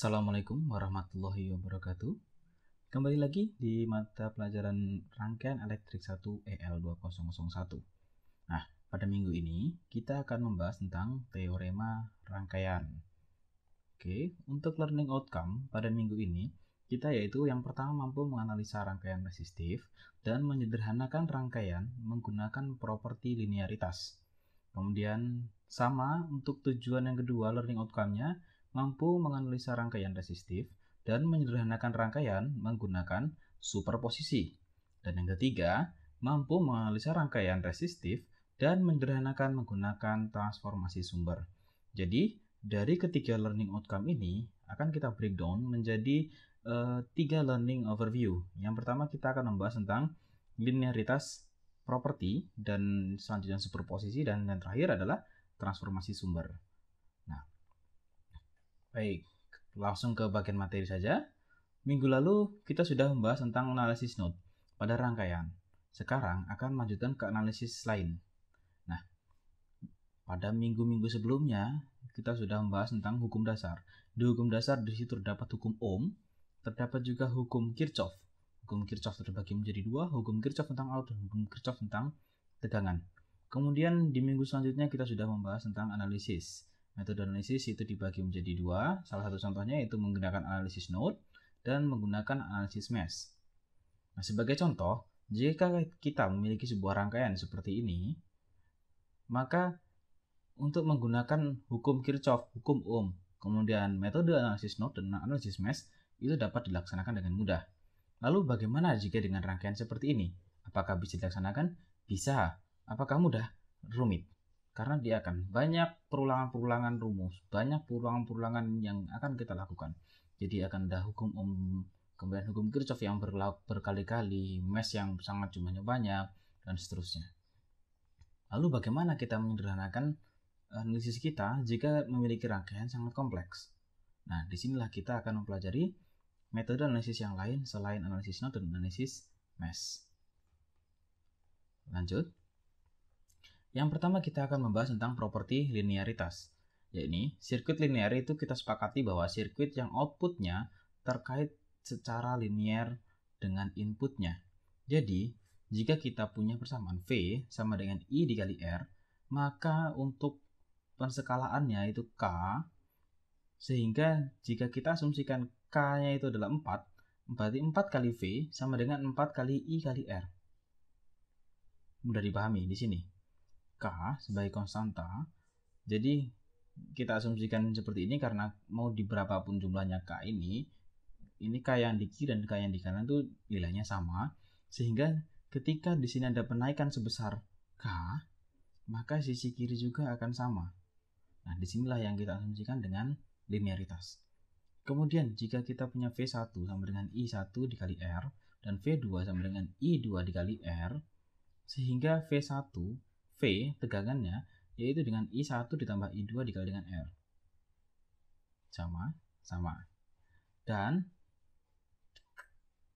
Assalamualaikum warahmatullahi wabarakatuh. Kembali lagi di mata pelajaran rangkaian elektrik 1 EL2001. Nah, pada minggu ini kita akan membahas tentang teorema rangkaian. Oke, untuk learning outcome pada minggu ini, kita yaitu yang pertama mampu menganalisa rangkaian resistif dan menyederhanakan rangkaian menggunakan properti linearitas. Kemudian sama untuk tujuan yang kedua learning outcome-nya mampu menganalisa rangkaian resistif dan menyederhanakan rangkaian menggunakan superposisi. Dan yang ketiga, mampu menganalisa rangkaian resistif dan menyederhanakan menggunakan transformasi sumber. Jadi, dari ketiga learning outcome ini akan kita breakdown menjadi uh, tiga learning overview. Yang pertama kita akan membahas tentang linearitas property dan selanjutnya superposisi dan yang terakhir adalah transformasi sumber. Baik, langsung ke bagian materi saja. Minggu lalu kita sudah membahas tentang analisis node pada rangkaian. Sekarang akan melanjutkan ke analisis lain. Nah, pada minggu-minggu sebelumnya kita sudah membahas tentang hukum dasar. Di hukum dasar di situ terdapat hukum Ohm, terdapat juga hukum Kirchhoff. Hukum Kirchhoff terbagi menjadi dua, hukum Kirchhoff tentang arus dan hukum Kirchhoff tentang tegangan. Kemudian di minggu selanjutnya kita sudah membahas tentang analisis. Metode analisis itu dibagi menjadi dua. Salah satu contohnya itu menggunakan analisis node dan menggunakan analisis mesh. Nah, sebagai contoh, jika kita memiliki sebuah rangkaian seperti ini, maka untuk menggunakan hukum Kirchhoff, hukum Ohm, kemudian metode analisis node dan analisis mesh itu dapat dilaksanakan dengan mudah. Lalu bagaimana jika dengan rangkaian seperti ini? Apakah bisa dilaksanakan? Bisa. Apakah mudah? Rumit. Karena dia akan banyak perulangan-perulangan rumus, banyak perulangan-perulangan yang akan kita lakukan. Jadi akan ada hukum um kemudian hukum Kirchhoff yang berkali-kali, mesh yang sangat jumlahnya banyak, dan seterusnya. Lalu bagaimana kita menyederhanakan e, analisis kita jika memiliki rangkaian sangat kompleks? Nah, disinilah kita akan mempelajari metode analisis yang lain selain analisis node dan analisis mesh. Lanjut. Yang pertama kita akan membahas tentang properti linearitas, Yaitu sirkuit linear itu kita sepakati bahwa sirkuit yang outputnya terkait secara linear dengan inputnya. Jadi, jika kita punya persamaan V sama dengan I dikali R, maka untuk penskalaannya itu K, sehingga jika kita asumsikan K-nya itu adalah 4, berarti 4 kali V sama dengan 4 kali I kali R. Mudah dipahami di sini. K sebagai konstanta. Jadi kita asumsikan seperti ini karena mau di berapapun jumlahnya K ini, ini K yang di kiri dan K yang di kanan itu nilainya sama. Sehingga ketika di sini ada penaikan sebesar K, maka sisi kiri juga akan sama. Nah, disinilah yang kita asumsikan dengan linearitas. Kemudian, jika kita punya V1 sama dengan I1 dikali R, dan V2 sama dengan I2 dikali R, sehingga V1 V tegangannya yaitu dengan I1 ditambah I2 dikali dengan R. Sama, sama. Dan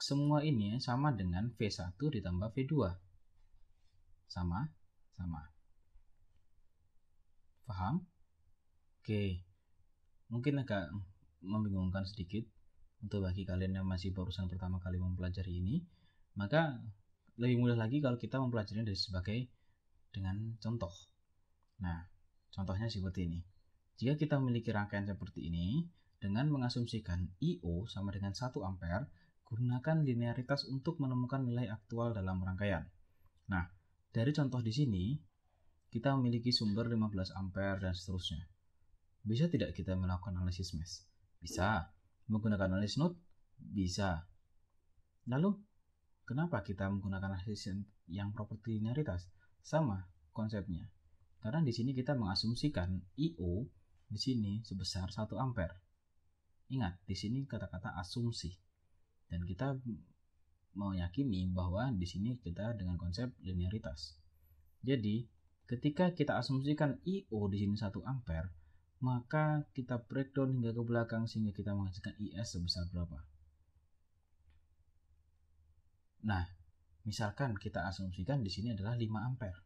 semua ini sama dengan V1 ditambah V2. Sama, sama. Paham? Oke. Mungkin agak membingungkan sedikit untuk bagi kalian yang masih barusan pertama kali mempelajari ini. Maka lebih mudah lagi kalau kita mempelajarinya dari sebagai dengan contoh. Nah, contohnya seperti ini. Jika kita memiliki rangkaian seperti ini, dengan mengasumsikan IO sama dengan 1 ampere, gunakan linearitas untuk menemukan nilai aktual dalam rangkaian. Nah, dari contoh di sini, kita memiliki sumber 15 ampere dan seterusnya. Bisa tidak kita melakukan analisis mesh? Bisa. Menggunakan analisis node? Bisa. Lalu, kenapa kita menggunakan analisis yang properti linearitas? Sama konsepnya. Karena di sini kita mengasumsikan IO di sini sebesar 1 ampere. Ingat, di sini kata-kata asumsi. Dan kita meyakini bahwa di sini kita dengan konsep linearitas. Jadi, ketika kita asumsikan IO di sini 1 ampere, maka kita breakdown hingga ke belakang sehingga kita menghasilkan IS sebesar berapa. Nah, Misalkan kita asumsikan di sini adalah 5 ampere.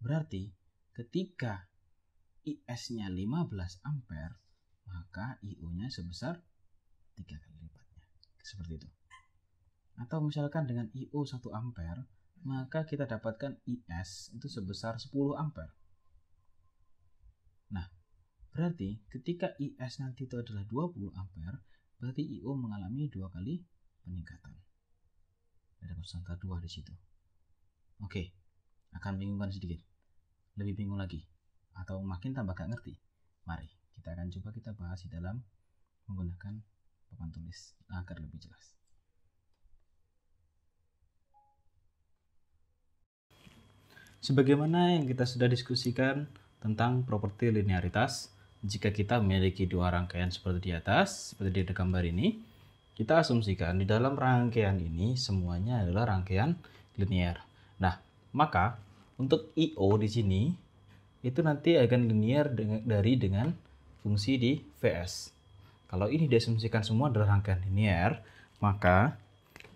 Berarti ketika IS-nya 15 ampere, maka IU-nya sebesar 3 kali lipatnya. Seperti itu. Atau misalkan dengan IU 1 ampere, maka kita dapatkan IS itu sebesar 10 ampere. Nah, berarti ketika IS nanti itu adalah 20 ampere, berarti IU mengalami dua kali peningkatan tersangka 2 di situ. Oke, okay. akan bingungkan sedikit. Lebih bingung lagi. Atau makin tambah gak ngerti. Mari, kita akan coba kita bahas di dalam menggunakan papan tulis agar lebih jelas. Sebagaimana yang kita sudah diskusikan tentang properti linearitas, jika kita memiliki dua rangkaian seperti di atas, seperti di gambar ini, kita asumsikan di dalam rangkaian ini semuanya adalah rangkaian linear. Nah, maka untuk IO di sini itu nanti akan linear dari dengan fungsi di VS. Kalau ini diasumsikan semua adalah rangkaian linear, maka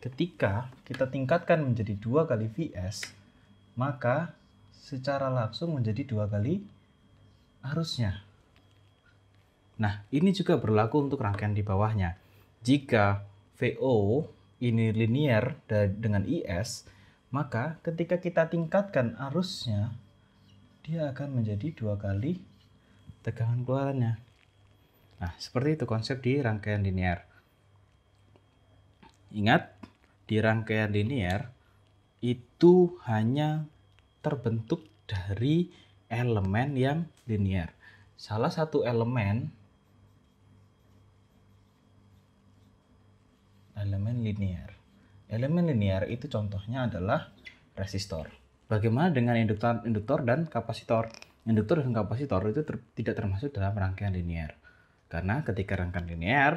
ketika kita tingkatkan menjadi dua kali VS, maka secara langsung menjadi dua kali arusnya. Nah, ini juga berlaku untuk rangkaian di bawahnya. Jika VO ini linear dengan IS, maka ketika kita tingkatkan arusnya, dia akan menjadi dua kali tegangan keluarannya. Nah, seperti itu konsep di rangkaian linear. Ingat, di rangkaian linear itu hanya terbentuk dari elemen yang linear. Salah satu elemen elemen linear. Elemen linear itu contohnya adalah resistor. Bagaimana dengan induktor, induktor dan kapasitor? Induktor dan kapasitor itu ter, tidak termasuk dalam rangkaian linear. Karena ketika rangkaian linear,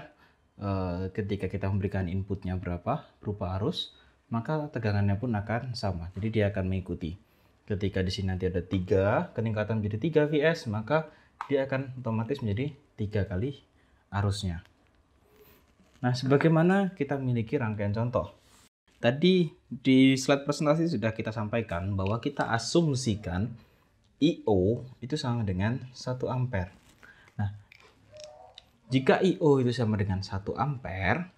e, ketika kita memberikan inputnya berapa berupa arus, maka tegangannya pun akan sama. Jadi dia akan mengikuti. Ketika di sini nanti ada tiga, keningkatan menjadi 3 Vs, maka dia akan otomatis menjadi tiga kali arusnya. Nah, sebagaimana kita memiliki rangkaian contoh. Tadi di slide presentasi sudah kita sampaikan bahwa kita asumsikan IO itu sama dengan 1 ampere. Nah, jika IO itu sama dengan 1 ampere,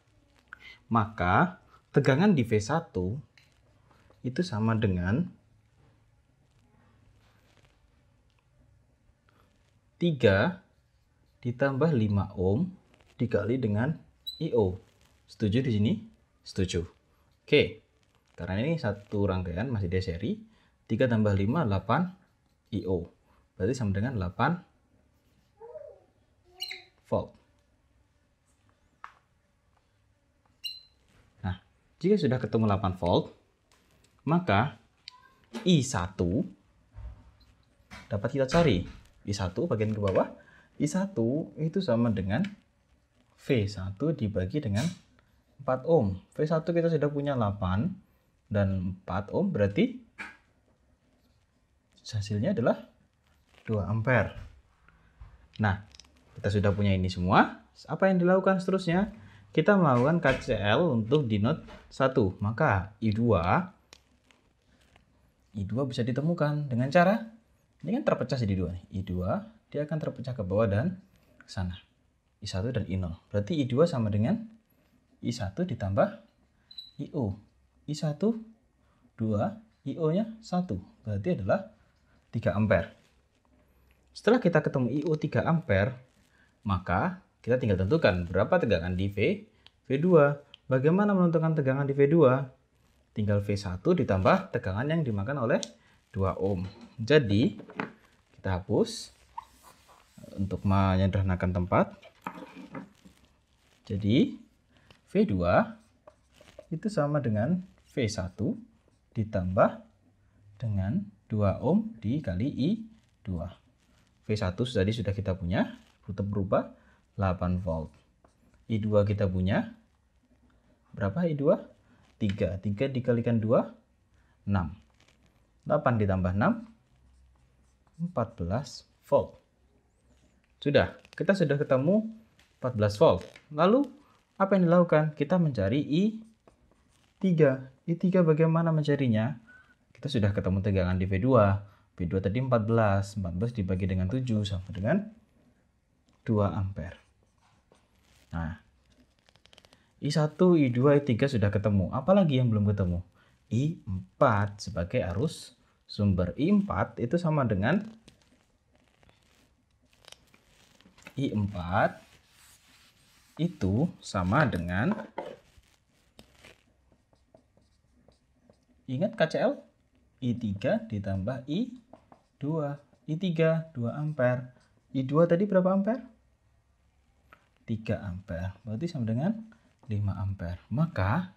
maka tegangan di V1 itu sama dengan 3 ditambah 5 ohm dikali dengan io. Setuju di sini? Setuju. Oke. Karena ini satu rangkaian masih dia seri. 3 tambah 5, 8 io. Berarti sama dengan 8 volt. Nah, jika sudah ketemu 8 volt, maka I1 dapat kita cari. I1 bagian ke bawah, I1 itu sama dengan V1 dibagi dengan 4 ohm. V1 kita sudah punya 8 dan 4 ohm berarti hasilnya adalah 2 ampere. Nah, kita sudah punya ini semua. Apa yang dilakukan seterusnya? Kita melakukan KCL untuk di node 1. Maka I2 I2 bisa ditemukan dengan cara ini kan terpecah di dua I2 dia akan terpecah ke bawah dan ke sana. I1 dan I0. Berarti I2 sama dengan I1 ditambah IO. I1 2, IO-nya 1. Berarti adalah 3 ampere. Setelah kita ketemu IO 3 ampere, maka kita tinggal tentukan berapa tegangan di V, V2. Bagaimana menentukan tegangan di V2? Tinggal V1 ditambah tegangan yang dimakan oleh 2 ohm. Jadi, kita hapus untuk menyederhanakan tempat. Jadi V2 itu sama dengan V1 ditambah dengan 2 ohm dikali I2. V1 tadi sudah kita punya, tetap berubah 8 volt. I2 kita punya berapa I2? 3. 3 dikalikan 2 6. 8 ditambah 6 14 volt. Sudah, kita sudah ketemu 14 volt. Lalu apa yang dilakukan? Kita mencari I3. I3 bagaimana mencarinya? Kita sudah ketemu tegangan di V2. V2 tadi 14. 14 dibagi dengan 7 sama dengan 2 ampere. Nah, I1, I2, I3 sudah ketemu. Apalagi yang belum ketemu? I4 sebagai arus sumber. I4 itu sama dengan I4 itu sama dengan ingat KCL I3 ditambah I2 I3 2 ampere I2 tadi berapa ampere? 3 ampere berarti sama dengan 5 ampere maka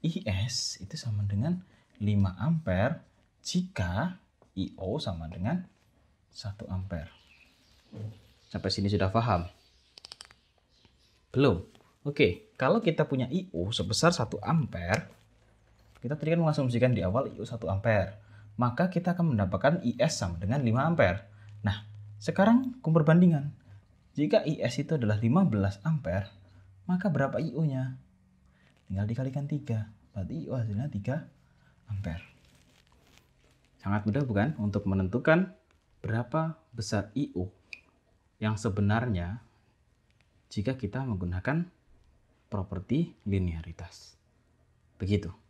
IS itu sama dengan 5 ampere jika IO sama dengan 1 ampere sampai sini sudah paham belum. Oke, kalau kita punya IU sebesar 1 ampere, kita tadi kan mengasumsikan di awal IU 1 ampere, maka kita akan mendapatkan IS sama dengan 5 ampere. Nah, sekarang hukum perbandingan. Jika IS itu adalah 15 ampere, maka berapa IUnya? nya Tinggal dikalikan 3. Berarti IU hasilnya 3 ampere. Sangat mudah bukan untuk menentukan berapa besar IU yang sebenarnya jika kita menggunakan properti linearitas. Begitu.